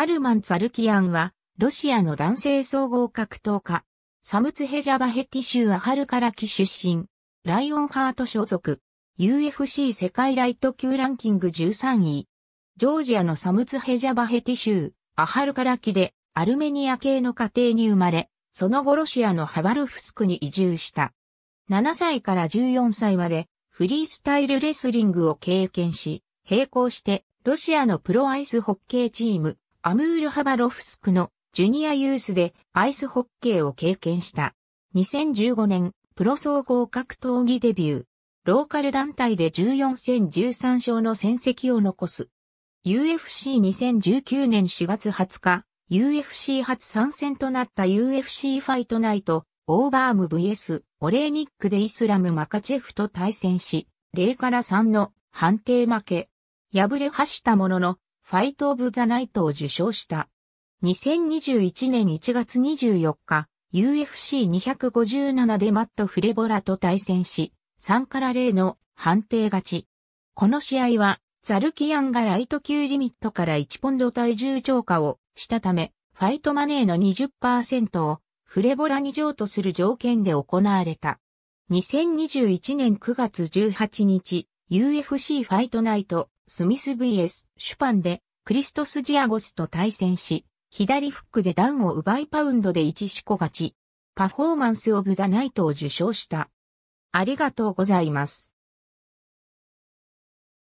アルマン・ツァルキアンは、ロシアの男性総合格闘家、サムツヘジャバヘティ州アハルカラキ出身、ライオンハート所属、UFC 世界ライト級ランキング13位、ジョージアのサムツヘジャバヘティ州、アハルカラキで、アルメニア系の家庭に生まれ、その後ロシアのハバルフスクに移住した。7歳から14歳まで、フリースタイルレスリングを経験し、並行して、ロシアのプロアイスホッケーチーム、アムールハバロフスクのジュニアユースでアイスホッケーを経験した。2015年、プロ総合格闘技デビュー。ローカル団体で14戦13勝の戦績を残す。UFC2019 年4月20日、UFC 初参戦となった UFC ファイトナイト、オーバーム VS、オレーニックでイスラムマカチェフと対戦し、0から3の判定負け。敗れはしたものの、ファイト・オブ・ザ・ナイトを受賞した。2021年1月24日、UFC257 でマット・フレボラと対戦し、3から0の判定勝ち。この試合は、ザルキアンがライト級リミットから1ポンド体重超過をしたため、ファイトマネーの20%をフレボラに譲渡する条件で行われた。2021年9月18日、UFC ファイトナイトスミス vs シュパンでクリストス・ジアゴスと対戦し、左フックでダウンを奪いパウンドで1四個勝ち、パフォーマンス・オブ・ザ・ナイトを受賞した。ありがとうございます。